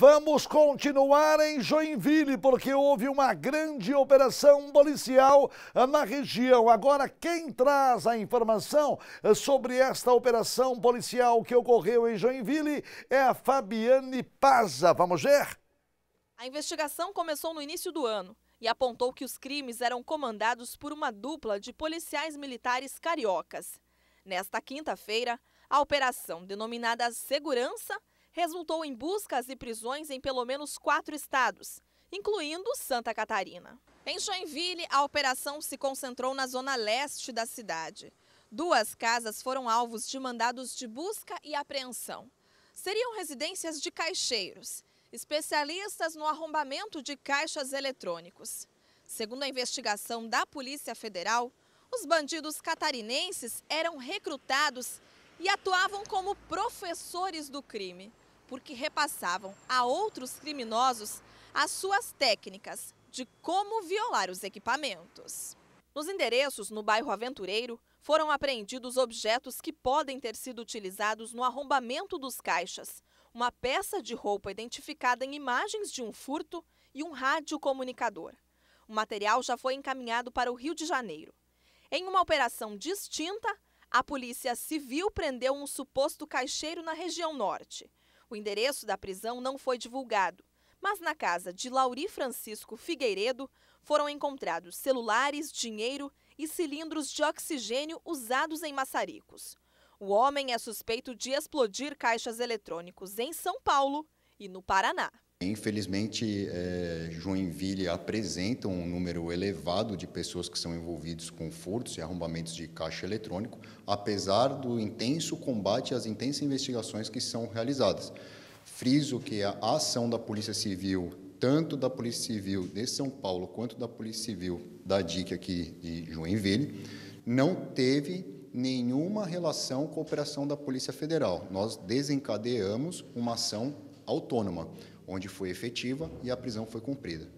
Vamos continuar em Joinville, porque houve uma grande operação policial ah, na região. Agora, quem traz a informação ah, sobre esta operação policial que ocorreu em Joinville é a Fabiane Paza. Vamos ver? A investigação começou no início do ano e apontou que os crimes eram comandados por uma dupla de policiais militares cariocas. Nesta quinta-feira, a operação denominada Segurança resultou em buscas e prisões em pelo menos quatro estados, incluindo Santa Catarina. Em Joinville, a operação se concentrou na zona leste da cidade. Duas casas foram alvos de mandados de busca e apreensão. Seriam residências de caixeiros, especialistas no arrombamento de caixas eletrônicos. Segundo a investigação da Polícia Federal, os bandidos catarinenses eram recrutados e atuavam como professores do crime, porque repassavam a outros criminosos as suas técnicas de como violar os equipamentos. Nos endereços no bairro Aventureiro, foram apreendidos objetos que podem ter sido utilizados no arrombamento dos caixas, uma peça de roupa identificada em imagens de um furto e um radiocomunicador. O material já foi encaminhado para o Rio de Janeiro. Em uma operação distinta, a Polícia Civil prendeu um suposto caixeiro na região norte. O endereço da prisão não foi divulgado, mas na casa de Lauri Francisco Figueiredo foram encontrados celulares, dinheiro e cilindros de oxigênio usados em maçaricos. O homem é suspeito de explodir caixas eletrônicos em São Paulo e no Paraná. Infelizmente, é, Joinville apresenta um número elevado de pessoas que são envolvidas com furtos e arrombamentos de caixa eletrônico, apesar do intenso combate e as intensas investigações que são realizadas. Friso que a ação da Polícia Civil, tanto da Polícia Civil de São Paulo quanto da Polícia Civil da DIC aqui de Joinville, não teve nenhuma relação com a operação da Polícia Federal. Nós desencadeamos uma ação autônoma, onde foi efetiva e a prisão foi cumprida.